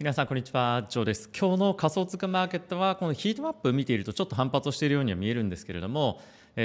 皆さんこんにちはジョーです今日の仮想通貨マーケットはこのヒートマップを見ているとちょっと反発をしているようには見えるんですけれども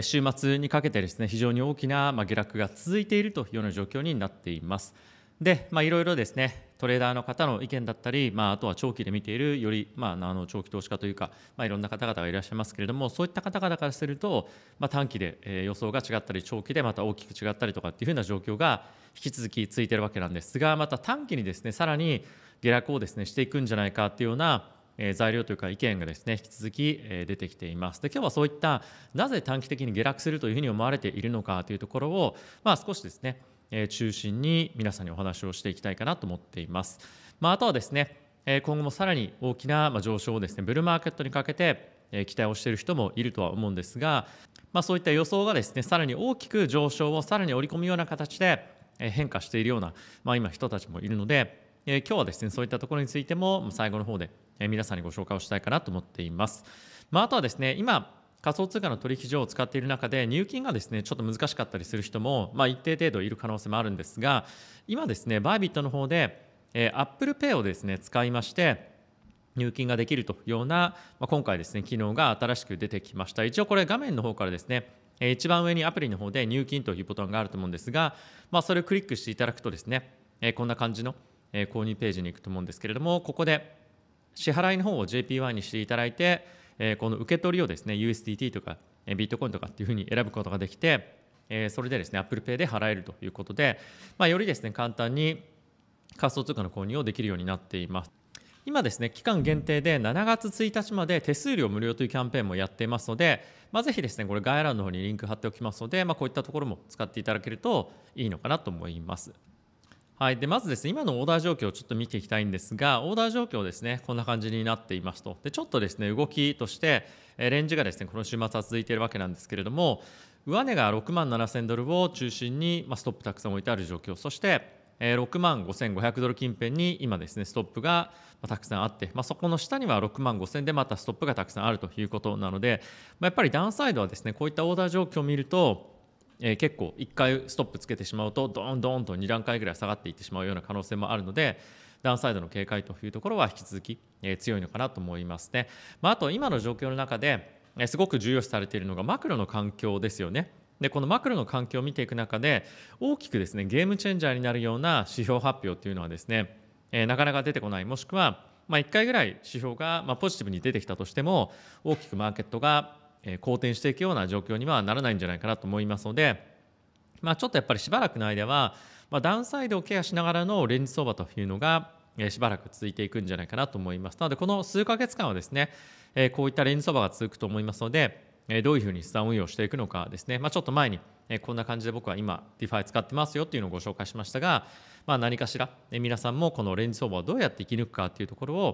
週末にかけてですね非常に大きな下落が続いているというような状況になっていますでいろいろですねトレーダーの方の意見だったり、まあ、あとは長期で見ているより、まあ、あの長期投資家というか、まあ、いろんな方々がいらっしゃいますけれどもそういった方々からすると、まあ、短期で、えー、予想が違ったり長期でまた大きく違ったりとかっていうふうな状況が引き続きついてるわけなんですがまた短期にですねさらに下落をですねしていくんじゃないかっていうような材料というか意見がですね引き続き出てきています。で今日はそういったなぜ短期的に下落するというふうに思われているのかというところを、まあ、少しですね中心に皆さんにお話をしていきたいかなと思っています。まあ、あとはですね今後もさらに大きな上昇をですねブルーマーケットにかけて期待をしている人もいるとは思うんですが、まあ、そういった予想がですねさらに大きく上昇をさらに織り込むような形で変化しているような、まあ、今人たちもいるのでえ今日はですねそういったところについても最後の方で皆さんにご紹介をしたいかなと思っています。まあ、あとはですね今仮想通貨の取引所を使っている中で入金がですねちょっと難しかったりする人も、まあ、一定程度いる可能性もあるんですが今ですねバイビットの方で、えー、ApplePay をですね使いまして入金ができるというような、まあ、今回ですね機能が新しく出てきました一応これ画面の方からですね一番上にアプリの方で入金というボタンがあると思うんですが、まあ、それをクリックしていただくとですねこんな感じのえ購入ページに行くと思うんですけれどもここで支払いの方を JPY にしていただいて、えこの受け取りをですね USDT とかビットコインとかっていうふうに選ぶことができて、えそれでですね ApplePay で払えるということで、まあ、よりですね簡単に仮想通貨の購入をできるようになっています。今ですね期間限定で7月1日まで手数料無料というキャンペーンもやっていますので、まあ、ぜひですねこれ概要欄の方にリンク貼っておきますので、まあ、こういったところも使っていただけるといいのかなと思います。はい、でまずですね今のオーダー状況をちょっと見ていきたいんですがオーダー状況ですねこんな感じになっていますとでちょっとですね動きとしてレンジがですねこの週末は続いているわけなんですけれども上値が6万7000ドルを中心に、まあ、ストップたくさん置いてある状況そして6万5500ドル近辺に今ですねストップがたくさんあって、まあ、そこの下には6万5000でまたストップがたくさんあるということなので、まあ、やっぱりダウンサイドはですねこういったオーダー状況を見るとえー、結構1回ストップつけてしまうとどんどんと2段階ぐらい下がっていってしまうような可能性もあるのでダウンサイドの警戒というところは引き続き、えー、強いのかなと思いますね。まあ、あと今の状況の中で、えすごく重要視されているのがマクロの環境ですよね。でこのマクロの環境を見ていく中で大きくですねゲームチェンジャーになるような指標発表っていうのはですね、えなかなか出てこないもしくは、まあ、1回ぐらい指標が、まあ、ポジティブに出てきたとしても大きくマーケットがえ好転していくような状況にはならないんじゃないかなと思いますので、まあ、ちょっとやっぱりしばらくの間は、まあ、ダウンサイドをケアしながらのレンジ相場というのが、えしばらく続いていくんじゃないかなと思います。なので、この数ヶ月間はですね、えこういったレンジ相場が続くと思いますので、えどういうふうに資産運用していくのかですね、まあ、ちょっと前に、えこんな感じで僕は今、ディファイ使ってますよっていうのをご紹介しましたが、まあ、何かしら、え皆さんもこのレンジ相場をどうやって生き抜くかっていうところを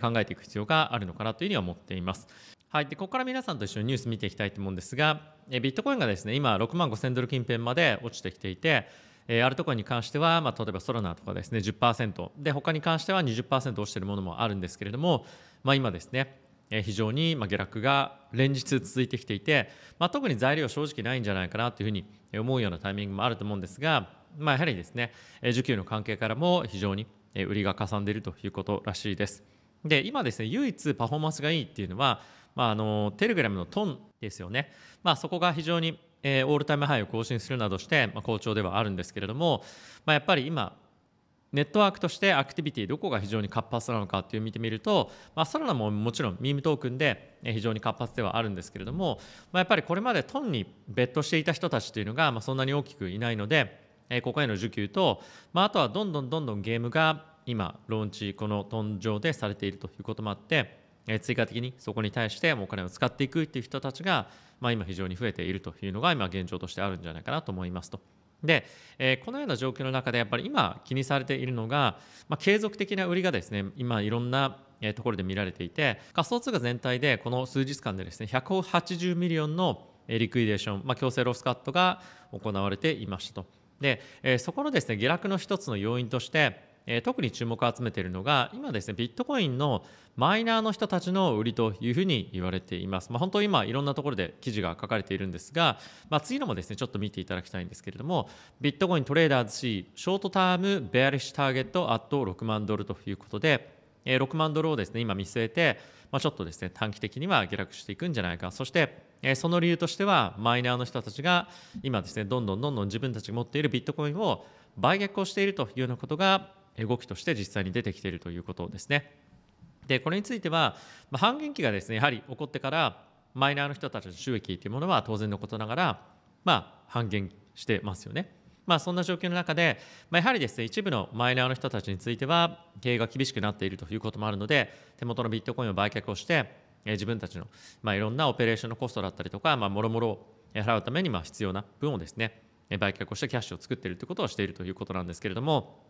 考えていく必要があるのかなというふうには思っています。はい、でここから皆さんと一緒にニュース見ていきたいと思うんですが、えビットコインがですね今、6万5000ドル近辺まで落ちてきていて、えー、アルトコに関しては、まあ、例えばソラナとかですね10%で、他に関しては20%落ちているものもあるんですけれども、まあ、今ですね、え非常に下落が連日続いてきていて、まあ、特に材料正直ないんじゃないかなというふうに思うようなタイミングもあると思うんですが、まあ、やはりですね、え需給の関係からも非常に売りがかさんでいるということらしいです。で今ですね唯一パフォーマンスがいいっていうのは、まあ、あのテレグラムのトンですよね、まあ、そこが非常に、えー、オールタイムハイを更新するなどして、まあ、好調ではあるんですけれども、まあ、やっぱり今ネットワークとしてアクティビティどこが非常に活発なのかっていう見てみると、まあ、ソラナももちろんミームトークンで非常に活発ではあるんですけれども、まあ、やっぱりこれまでトンに別途していた人たちというのが、まあ、そんなに大きくいないのでここへの需給と、まあ、あとはどんどんどんどんゲームが今ローンチこの頓上でされているということもあって、え追加的にそこに対してお金を使っていくっていう人たちが、まあ、今非常に増えているというのが今現状としてあるんじゃないかなと思いますと。で、えー、このような状況の中でやっぱり今気にされているのが、まあ、継続的な売りがですね今いろんなところで見られていて仮想通貨全体でこの数日間でですね180ミリオンのリクイデーション、まあ、強制ロスカットが行われていましたと。で、えー、そこのですね下落の1つの要因としてえー、特に注目を集めているのが今ですねビットコインのマイナーの人たちの売りというふうに言われています、まあ、本当今いろんなところで記事が書かれているんですが、まあ、次のもですねちょっと見ていただきたいんですけれどもビットコイントレーダーズ C ショートタームベアリッシュターゲットアット6万ドルということでえ6万ドルをですね今見据えて、まあ、ちょっとですね短期的には下落していくんじゃないかそして、えその理由としてはマイナーの人たちが今ですねどんどんどんどん自分たちが持っているビットコインを売却をしているというようなことが動きとして実際に出てきているということですね。でこれについては、まあ、半減期がですねやはり起こってからマイナーの人たちの収益というものは当然のことながら、まあ、半減してますよね。まあ、そんな状況の中で、まあ、やはりですね一部のマイナーの人たちについては経営が厳しくなっているということもあるので手元のビットコインを売却をして、え自分たちの、まあ、いろんなオペレーションのコストだったりとか、まあ、もろもろを払うためにまあ必要な分をですね売却をしてキャッシュを作っているということをしているということなんですけれども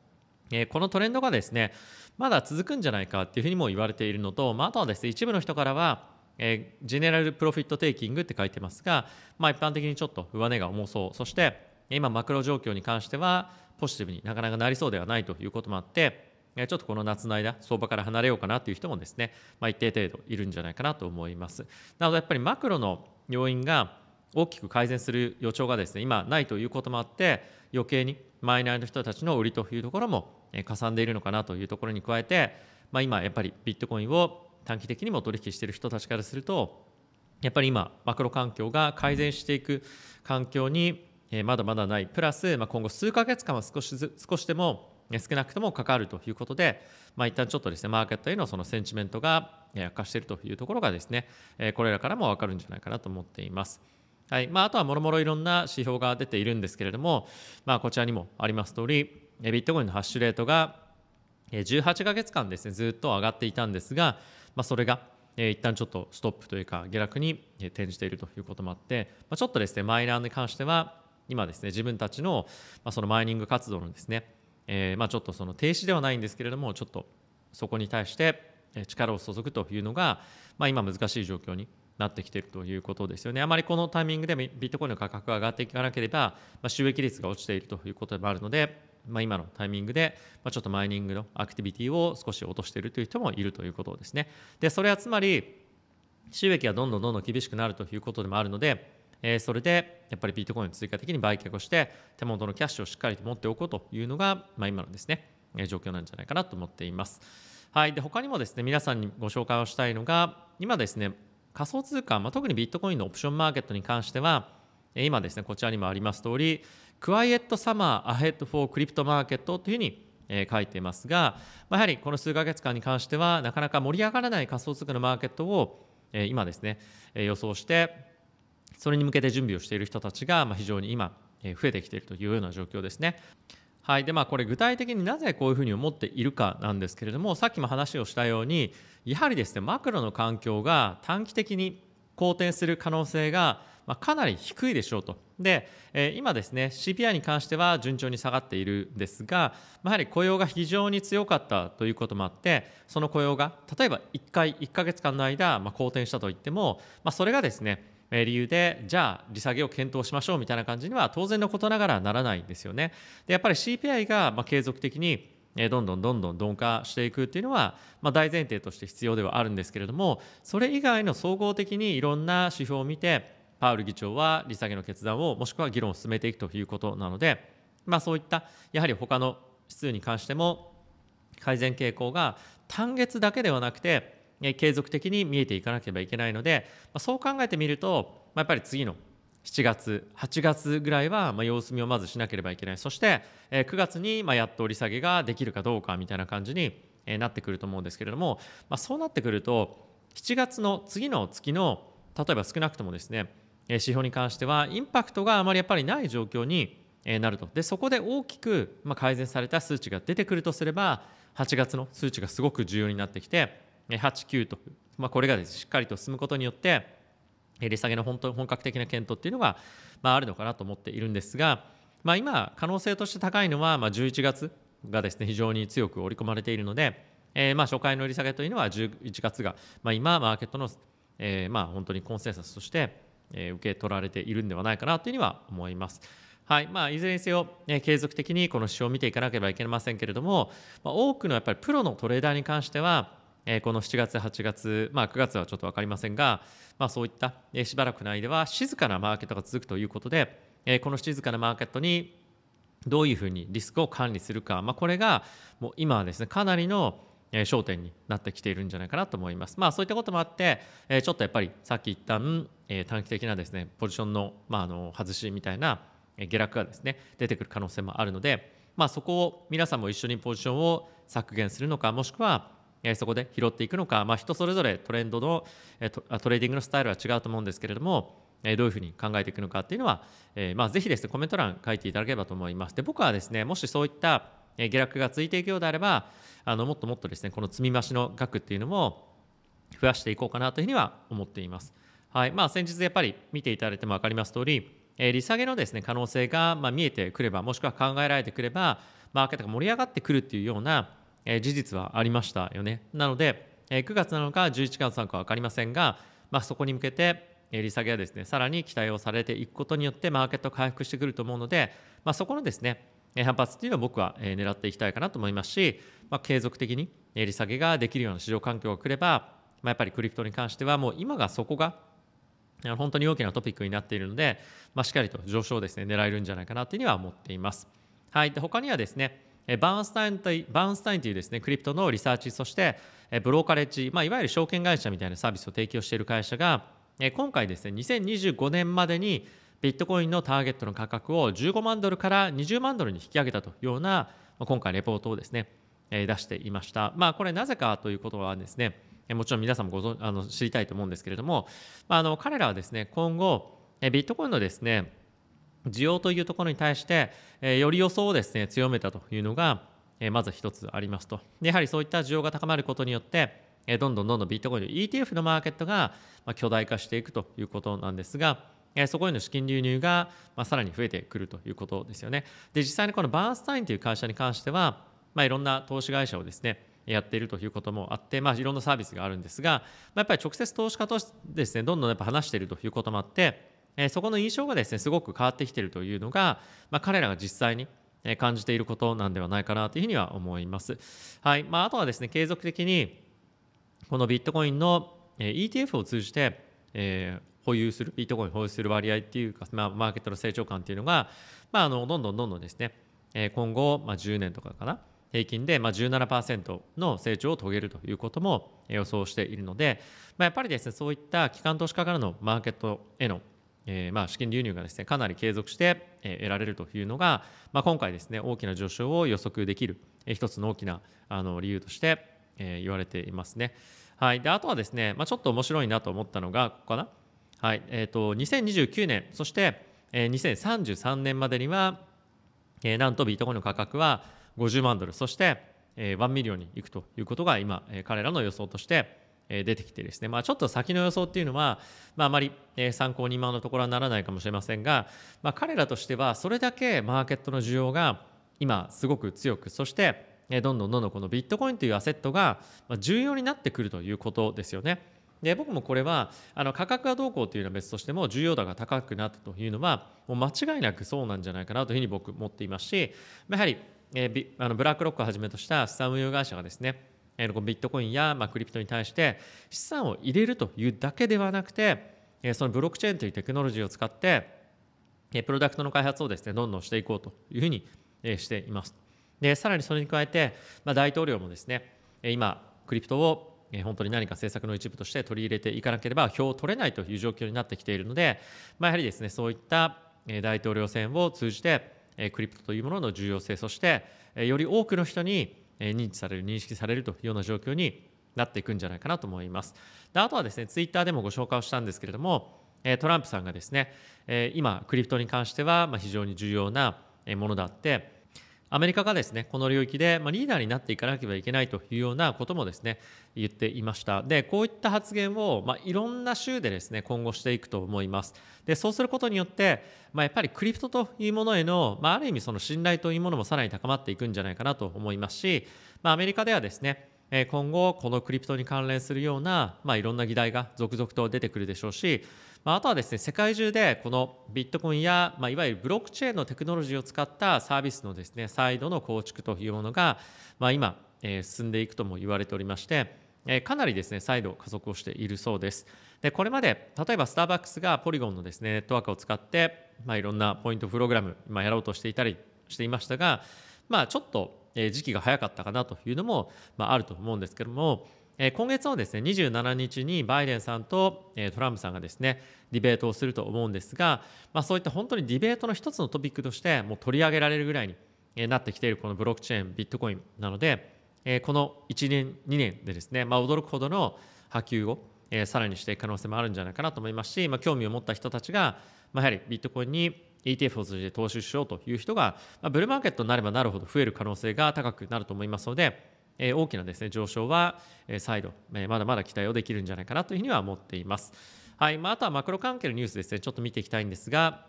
えこのトレンドがですねまだ続くんじゃないかっていうふうにも言われているのと、まあ、あとはですね一部の人からはえー、ジェネラルプロフィットテイキングって書いてますが、まあ、一般的にちょっと上値が重そうそして今マクロ状況に関してはポジティブになかなかなりそうではないということもあってちょっとこの夏の間相場から離れようかなという人もですね、まあ、一定程度いるんじゃないかなと思いますなのでやっぱりマクロの要因が大きく改善する予兆がですね今ないということもあって余計にマイナーの人たちの売りというところもかさんでいるのかなというところに加えて、まあ、今やっぱりビットコインを短期的にも取引している人たちからするとやっぱり今マクロ環境が改善していく環境にまだまだないプラス、まあ、今後数ヶ月間は少しず少しでも少なくとも関わるということで、まあ、一旦ちょっとですねマーケットへのそのセンチメントが悪化しているというところがですねこれらからも分かるんじゃないかなと思っています。はいまあ、あとはもろもろいろんな指標が出ているんですけれども、まあ、こちらにもあります通りビットコインのハッシュレートが18ヶ月間ですねずっと上がっていたんですが、まあ、それが一旦ちょっとストップというか下落に転じているということもあって、まあ、ちょっとですねマイナーに関しては今ですね自分たちの,、まあそのマイニング活動のですね、えー、まあちょっとその停止ではないんですけれどもちょっとそこに対して力を注ぐというのが、まあ、今難しい状況になってきているということですよね。あまりこのタイミングでビットコインの価格が上がっていかなければ、まあ、収益率が落ちているということでもあるので、まあ、今のタイミングで、まあ、ちょっとマイニングのアクティビティを少し落としているという人もいるということですね。で、それはつまり、収益がどんどんどんどん厳しくなるということでもあるので、えー、それでやっぱりビットコインを追加的に売却をして手元のキャッシュをしっかりと持っておこうというのが、まあ、今のですね、えー、状況なんじゃないかなと思っています。はい、で他にもですね皆さんにご紹介をしたいのが今ですね仮想通貨、まあ、特にビットコインのオプションマーケットに関しては、今ですね、こちらにもあります通り、クワイエットサマーアヘッドフォークリプトマーケットというふうに書いていますが、やはりこの数ヶ月間に関しては、なかなか盛り上がらない仮想通貨のマーケットを今ですね、予想して、それに向けて準備をしている人たちが非常に今、増えてきているというような状況ですね。はいでまあ、これ具体的になぜこういうふうに思っているかなんですけれどもさっきも話をしたようにやはりですねマクロの環境が短期的に好転する可能性がまかなり低いでしょうと。で、え今ですね、CPI に関しては順調に下がっているんですが、やはり雇用が非常に強かったということもあって、その雇用が、例えば1回、1ヶ月間の間、ま好転したといっても、まそれがですね、理由で、じゃあ、利下げを検討しましょうみたいな感じには、当然のことながらならないんですよね。でやっぱり CPI が継続的にえどんどんどんどん鈍化していくっていうのは、まあ、大前提として必要ではあるんですけれどもそれ以外の総合的にいろんな指標を見てパウル議長は利下げの決断をもしくは議論を進めていくということなので、まあ、そういったやはり他の指数に関しても改善傾向が単月だけではなくて継続的に見えていかなければいけないので、まあ、そう考えてみると、まあ、やっぱり次の7月8月ぐらいはま様子見をまずしなければいけないそして、え9月にまやっと利下げができるかどうかみたいな感じに、えなってくると思うんですけれども、まあ、そうなってくると7月の次の月の例えば少なくともですね、え指標に関してはインパクトがあまりやっぱりない状況になるとでそこで大きく、ま改善された数値が出てくるとすれば8月の数値がすごく重要になってきて89と、まあ、これがです、ね、しっかりと進むことによって利下げの本当本格的な検討っていうのが、まあ、あるのかなと思っているんですが、まあ、今可能性として高いのは、まあ、11月がですね非常に強く織り込まれているので、えー、まあ初回の利下げというのは11月が、まあ、今マーケットの、えー、まあ本当にコンセンサスとして、え受け取られているんではないかなというには思います。はいまあ、いずれにせよ、え継続的にこの指標を見ていかなければいけませんけれども、まあ、多くのやっぱりプロのトレーダーに関してはえこの7月、8月、まあ、9月はちょっと分かりませんが、まあ、そういった、えしばらくの間は静かなマーケットが続くということで、えこの静かなマーケットにどういうふうにリスクを管理するか、まあ、これがもう今はですねかなりの焦点になってきているんじゃないかなと思います。まあそういったこともあって、ちょっとやっぱりさっき言った短期的なですね、ポジションの,、まあの外しみたいな下落がですね、出てくる可能性もあるので、まあそこを皆さんも一緒にポジションを削減するのか、もしくはえそこで拾っていくのか、まあ、人それぞれトレンドの、えトレーディングのスタイルは違うと思うんですけれども、えどういうふうに考えていくのかっていうのは、えまあ、ぜひですねコメント欄書いていただければと思いますで僕はですねもしそういった下落が続いていくようであればあのもっともっとですねこの積み増しの額っていうのも増やしていこうかなというふうには思っています、はいまあ、先日やっぱり見ていただいても分かります通り、え利下げのですね可能性が、ま見えてくればもしくは考えられてくればマーケットが盛り上がってくるっていうようなえ事実はありましたよね。なので、え9月なのか11月なのか分かりませんが、まあ、そこに向けて、え利下げはですねさらに期待をされていくことによってマーケット回復してくると思うので、まあ、そこのですね反発っていうのを僕は狙っていきたいかなと思いますし、まあ、継続的に利下げができるような市場環境が来れば、まあ、やっぱりクリプトに関してはもう今がそこが本当に大きなトピックになっているので、まあ、しっかりと上昇をですね狙えるんじゃないかなというには思っています。はい、で他にはですねバーンスタインとバーンスタインというですねクリプトのリサーチそしてブローカレッジ、まあ、いわゆる証券会社みたいなサービスを提供している会社が今回ですね2025年までにビットコインのターゲットの価格を15万ドルから20万ドルに引き上げたというような今回レポートをですね出していました。まあ、これなぜかということはですねもちろん皆さんもご存あの知りたいと思うんですけれども、まあ、あの彼らはですね今後ビットコインのですね需要というところに対して、えより予想をですね強めたというのが、えまず一つありますとやはりそういった需要が高まることによってどんどんどんどんビットコインの ETF のマーケットが巨大化していくということなんですがそこへの資金流入がさらに増えてくるということですよね。で実際にこのバーンスタインという会社に関しては、まあ、いろんな投資会社をですねやっているということもあって、まあ、いろんなサービスがあるんですが、まあ、やっぱり直接投資家としてですねどんどんやっぱ話しているということもあってえそこの印象がですねすごく変わってきているというのが、まあ、彼らが実際に感じていることなんではないかなというふうには思います。はいまあ、あとはですね継続的にこのビットコインの ETF を通じて、えー、保有するビットコイン保有する割合っていうか、まあ、マーケットの成長感っていうのが、まあ、あのどんどんどんどんですね今後、まあ、10年とかかな平均で、まあ、17%の成長を遂げるということも予想しているので、まあ、やっぱりですねそういった機関投資家からのマーケットへのえー、まあ、資金流入がですねかなり継続して、え得られるというのが、まあ、今回ですね大きな上昇を予測できる、え一つの大きなあの理由として、え言われていますね。はい、であとはですね、まあ、ちょっと面白いなと思ったのがここかな、はいえーと、2029年そして、え2033年までには、えなんとビートコインの価格は50万ドルそして、え1ミリオンにいくということが今、え彼らの予想としてえ出てきてですね、まあ、ちょっと先の予想っていうのは、まあ、あまり、え参考に今のところはならないかもしれませんが、まあ、彼らとしてはそれだけマーケットの需要が今すごく強くそしてどんどんどんどんこのビットコインというアセットが重要になってくるということですよね。で僕もこれはあの価格がどうこうというのは別としても重要度が高くなったというのはもう間違いなくそうなんじゃないかなというふうに僕思っていますしやはり、えあのブラックロックをはじめとした資産運用会社がですねえこのビットコインや、まあ、クリプトに対して資産を入れるというだけではなくて、えそのブロックチェーンというテクノロジーを使って、えプロダクトの開発をですねどんどんしていこうというふうに、えしています。でさらにそれに加えて、まあ、大統領もですね今クリプトを本当に何か政策の一部として取り入れていかなければ票を取れないという状況になってきているので、まあ、やはりですねそういった大統領選を通じてクリプトというものの重要性そしてより多くの人に認知される認識されるというような状況になっていくんじゃないかなと思います。であとはですねツイッターでもご紹介をしたんですけれどもトランプさんがですね今クリプトに関しては非常に重要なものだってアメリカがですねこの領域で、まリーダーになっていかなければいけないというようなこともですね言っていましたでこういった発言を、まあ、いろんな州でですね今後していくと思いますでそうすることによって、まあ、やっぱりクリプトというものへの、まああ、る意味その信頼というものもさらに高まっていくんじゃないかなと思いますし、まアメリカではですね今後このクリプトに関連するような、まあ、いろんな議題が続々と出てくるでしょうしまあ、あとはですね世界中でこのビットコインや、まあ、いわゆるブロックチェーンのテクノロジーを使ったサービスのですね再度の構築というものが、まあ、今、えー、進んでいくとも言われておりまして、えかなりですね再度加速をしているそうですでこれまで例えばスターバックスがポリゴンのですねネットワークを使って、まあ、いろんなポイントプログラム、まやろうとしていたりしていましたが、まあ、ちょっと時期が早かったかなというのも、まあ、あると思うんですけども、今月のですね27日にバイデンさんと、トランプさんがですねディベートをすると思うんですが、まあ、そういった本当にディベートの一つのトピックとしてもう取り上げられるぐらいになってきているこのブロックチェーンビットコインなので、この1年2年でですね、まあ、驚くほどの波及を、さらにしていく可能性もあるんじゃないかなと思いますし、まあ、興味を持った人たちが、やはりビットコインに ETF を通じて投資しようという人が、まあ、ブルーマーケットになればなるほど増える可能性が高くなると思いますので、大きなですね上昇は、再度、まだまだ期待をできるんじゃないかなというふうには思っています。はいあ、とはマクロ関係のニュースですねちょっと見ていきたいんですが、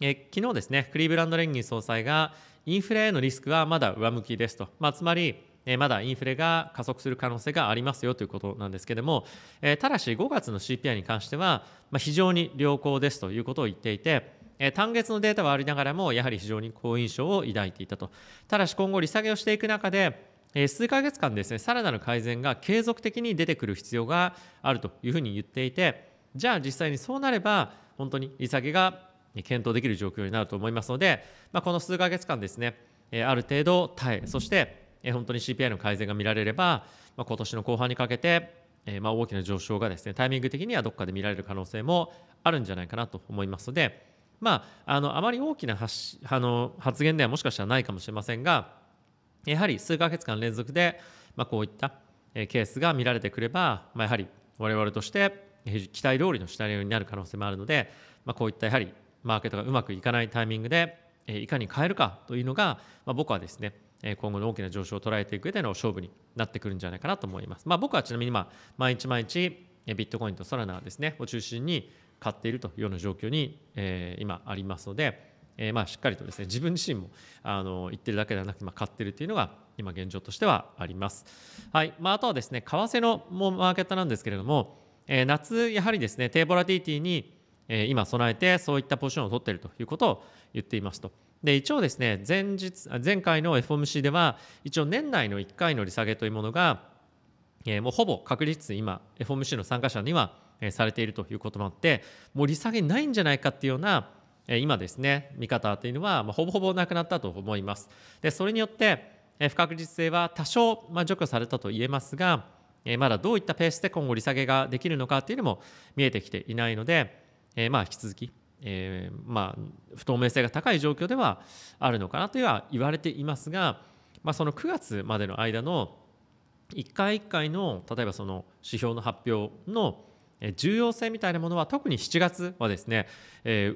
え昨日ですねクリーブランド連銀総裁がインフレへのリスクはまだ上向きですと、まあ、つまりえまだインフレが加速する可能性がありますよということなんですけれども、えただし5月の CPI に関しては、ま非常に良好ですということを言っていて、え単月のデータはありながらもやはり非常に好印象を抱いていたとただし今後利下げをしていく中でえ数ヶ月間ですね、さらなる改善が継続的に出てくる必要があるというふうに言っていて、じゃあ実際にそうなれば、本当に利下げが検討できる状況になると思いますので、まあ、この数ヶ月間ですね、えある程度耐え、そして、え本当に CPI の改善が見られれば、まあ、今年の後半にかけて、えまあ、大きな上昇がですね、タイミング的にはどっかで見られる可能性もあるんじゃないかなと思いますので、まあ、あのあまり大きな発あの発言ではもしかしたらないかもしれませんが、やはり数ヶ月間連続で、まあ、こういったケースが見られてくれば、まあ、やはり我々として期待通りのシナリオになる可能性もあるので、まあ、こういったやはりマーケットがうまくいかないタイミングでいかに変えるかというのが、まあ、僕はですね今後の大きな上昇を捉えていく上での勝負になってくるんじゃないかなと思います。まあ、僕はちなみに今毎日毎日ビットコインとソラナですねを中心に買っているというような状況に、え今ありますので、えー、まあしっかりとですね自分自身もあの言ってるだけではなく、まあ、買ってるっていうのが今現状としてはあります。はいまあ、あとはですね為替のもマーケットなんですけれども、えー、夏やはりですね低ボラティティに今備えてそういったポジションを取っているということを言っていますと。で一応ですね前日前回の FOMC では一応年内の1回の利下げというものが、えー、もうほぼ確率今 FOMC の参加者には、えー、されているということもあってもう利下げないんじゃないかっていうような今ですね見方というのはほぼほぼなくなったと思いますでそれによって不確実性は多少、除去されたと言えますがまだどういったペースで今後利下げができるのかというのも見えてきていないので、まあ引き続き、えまあ不透明性が高い状況ではあるのかなとは言われていますが、まあ、その9月までの間の1回1回の例えばその指標の発表の重要性みたいなものは特に7月はですね、え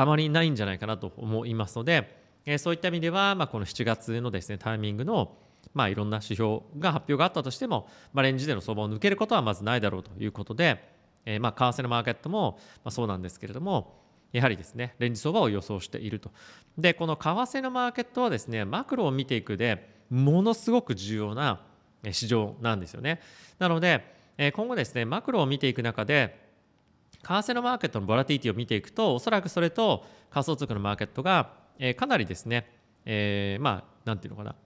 あまりないんじゃないかなと思いますので、えー、そういった意味では、まあ、この7月のですねタイミングのまあ、いろんな指標が発表があったとしても、まあ、レンジでの相場を抜けることはまずないだろうということで、えー、まあ為替のマーケットもまそうなんですけれどもやはりですねレンジ相場を予想しているとでこの為替のマーケットはですねマクロを見ていくでものすごく重要な市場なんですよねなので、え今後ですねマクロを見ていく中で為替のマーケットのボラティティを見ていくとおそらくそれと仮想通貨のマーケットが、えー、かなりですね、えー、まあ何て言うのかな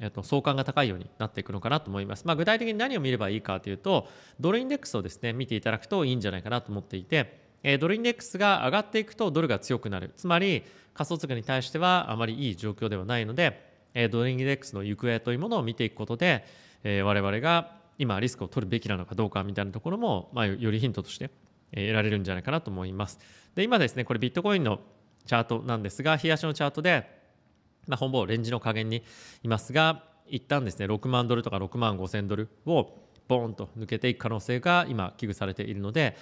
えっと、相関が高いようになっていくのかなと思います。まあ、具体的に何を見ればいいかというと、ドルインデックスをですね、見ていただくといいんじゃないかなと思っていて、えー、ドルインデックスが上がっていくとドルが強くなる。つまり、仮想通貨に対してはあまりいい状況ではないので、えー、ドルインデックスの行方というものを見ていくことで、えー、我々が今リスクを取るべきなのかどうかみたいなところも、まあ、よりヒントとして得られるんじゃないかなと思います。で、今ですね、これビットコインのチャートなんですが、冷やしのチャートで、まあ、ほぼレンジの加減にいますが、一旦ですね、6万ドルとか6万5千ドルをボーンと抜けていく可能性が今危惧されているので、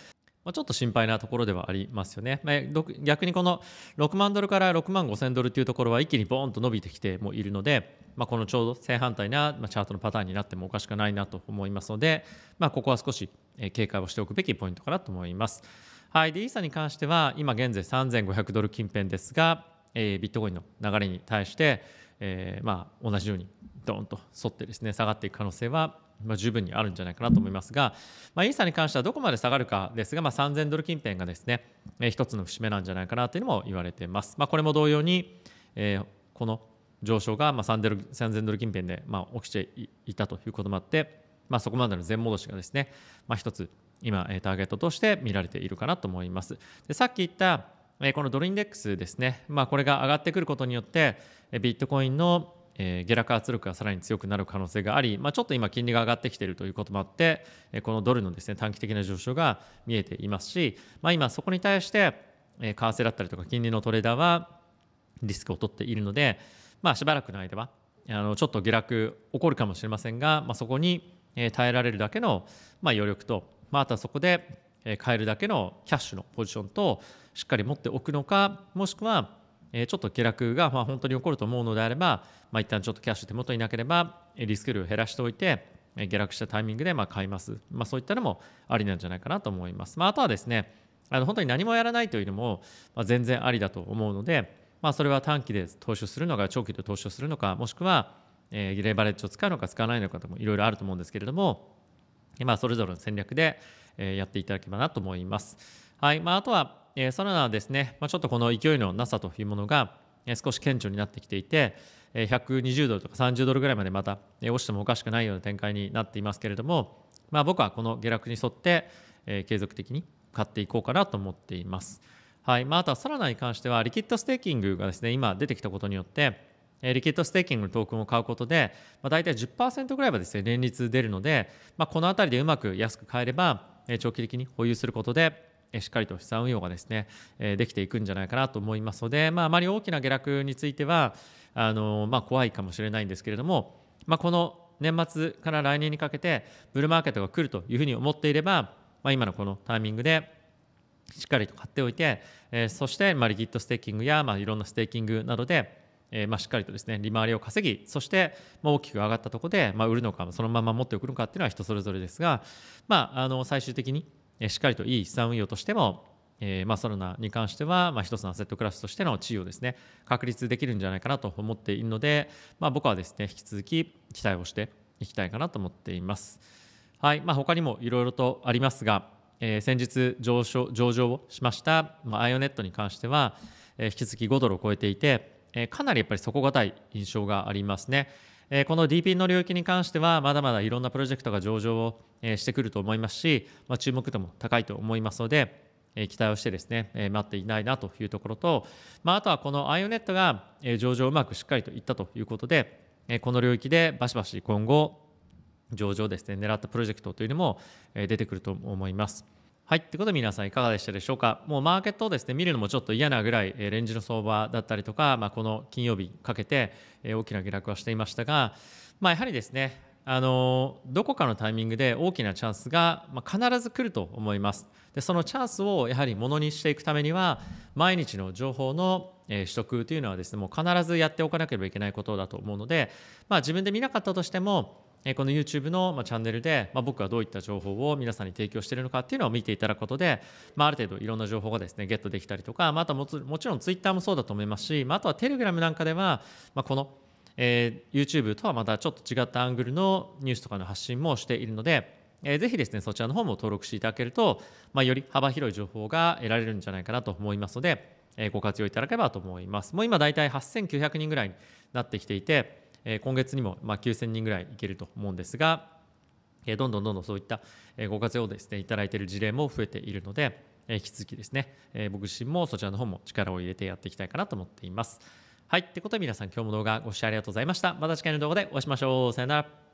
まあ、ちょっと心配なところではありますよね、まあ、逆にこの6万ドルから6万5千ドルというところは一気にボーンと伸びてきてもいるので、まあ、このちょうど正反対なチャートのパターンになってもおかしくないなと思いますので、まあ、ここは少し警戒をしておくべきポイントかなと思います。はい、でイーサに関しては今現在3500ドル近辺ですが、えー、ビットコインの流れに対して、えー、まあ同じようにドーンと沿ってですね下がっていく可能性はまあ、十分にあるんじゃないかなと思いますが、まあ、イーサに関してはどこまで下がるかですが、まあ、3000ドル近辺がですね、えー、一つの節目なんじゃないかなというのも言われています。まあ、これも同様に、えー、この上昇がまあ3ドル3000ドル近辺でまあ起きていたということもあって、まあ、そこまでの全戻しがですね、まあ、一つ今ターゲットとして見られているかなと思います。でさっき言ったこのドルインデックスですね、まあ、これが上がってくることによってビットコインのえ下落圧力がさらに強くなる可能性があり、まあ、ちょっと今金利が上がってきているということもあって、えこのドルのですね短期的な上昇が見えていますし、まあ、今そこに対して、え為替だったりとか金利のトレーダーはリスクを取っているので、まあ、しばらくの間はあのちょっと下落起こるかもしれませんが、まあ、そこに耐えられるだけの、まあ、余力と、まあ、あとはそこで買えるだけのキャッシュのポジションとしっかり持っておくのかもしくはえちょっと下落がま本当に起こると思うのであれば、まあ、一旦ちょっとキャッシュ手元になければリスク量を減らしておいて下落したタイミングでま買います、まあ、そういったのもありなんじゃないかなと思います、まあ、あとはですねあの本当に何もやらないというのも全然ありだと思うので、まあ、それは短期で投資をするのか長期で投資をするのかもしくはレバレッジを使うのか使わないのかともいろいろあると思うんですけれども、まあ、それぞれの戦略でやっていただければなと思います。はいまあ、あとはえさらなですね、まあ、ちょっとこの勢いのなさというものが、え少し顕著になってきていて、え120ドルとか30ドルぐらいまでまた、え落ちてもおかしくないような展開になっていますけれども、まあ、僕はこの下落に沿って、え継続的に買っていこうかなと思っています。はいまあ、あとはサラナに関してはリキッドステーキングがですね今出てきたことによってリキッドステーキングのトークンを買うことで、まあ、大体10%ぐらいはですね連立出るので、まあ、この辺りでうまく安く買えれば長期的に保有することでしっかりと資産運用がですね、えできていくんじゃないかなと思いますので、まあ、あまり大きな下落についてはあの、まあ、怖いかもしれないんですけれども、まあ、この年末から来年にかけてブルーマーケットが来るというふうに思っていれば、まあ、今のこのタイミングでしっかりと買っておいて、えそして、まあ、リキッドステーキングや、まあ、いろんなステーキングなどでえー、まあしっかりとですね利回りを稼ぎそして、まあ、大きく上がったところで、まあ、売るのかそのまま持っておくのかっていうのは人それぞれですが、まあ、あの最終的にしっかりといい資産運用としても、えー、まあ、ソロナに関しては、まあ、一つのアセットクラスとしての地位をですね確立できるんじゃないかなと思っているので、まあ、僕はですね引き続き期待をしていきたいかなと思っています。はいまあ、他にもいろいろとありますが、えー、先日上昇上場をしました、まあ、アイオネットに関しては、えー、引き続き5ドルを超えていて、えー、かなりやっぱり底堅い印象がありますね。えこの DP の領域に関しては、まだまだいろんなプロジェクトが上場を、えしてくると思いますし、ま注目度も高いと思いますので、え期待をしてですね、え待っていないなというところと、まあ、とはこの IONET が、え上場をうまくしっかりといったということで、えこの領域でバシバシ今後、上場ですね、狙ったプロジェクトというのも出てくると思います。はい。ってことで皆さんいかがでしたでしょうかもうマーケットをですね、見るのもちょっと嫌なぐらい、えレンジの相場だったりとか、まあ、この金曜日かけて、え大きな下落はしていましたが、まあ、やはりですね、あのどこかのタイミングで大きなチャンスが、まあ、必ず来ると思いますでそのチャンスをやはりものにしていくためには毎日の情報の、えー、取得というのはですねもう必ずやっておかなければいけないことだと思うので、まあ、自分で見なかったとしてもえこの YouTube の、まチャンネルで、ま僕はどういった情報を皆さんに提供しているのかっていうのを見ていただくことで、まあ、ある程度いろんな情報がですねゲットできたりとか、またもちろん Twitter もそうだと思いますし、まあ、あとは Telegram なんかでは、まこの、えー、YouTube とはまたちょっと違ったアングルのニュースとかの発信もしているので、えぜひですねそちらの方も登録していただけると、まあ、より幅広い情報が得られるんじゃないかなと思いますので、えご活用いただければと思います。もう今大体8900人ぐらいになってきていてえ今月にも、ま9000人ぐらいいけると思うんですが、えどんどんどんどんそういったご活用をですねいただいている事例も増えているので、え引き続きですね、え僕自身もそちらの方も力を入れてやっていきたいかなと思っています。はい。ってことで皆さん今日も動画ご視聴ありがとうございました。また次回の動画でお会いしましょう。さよなら。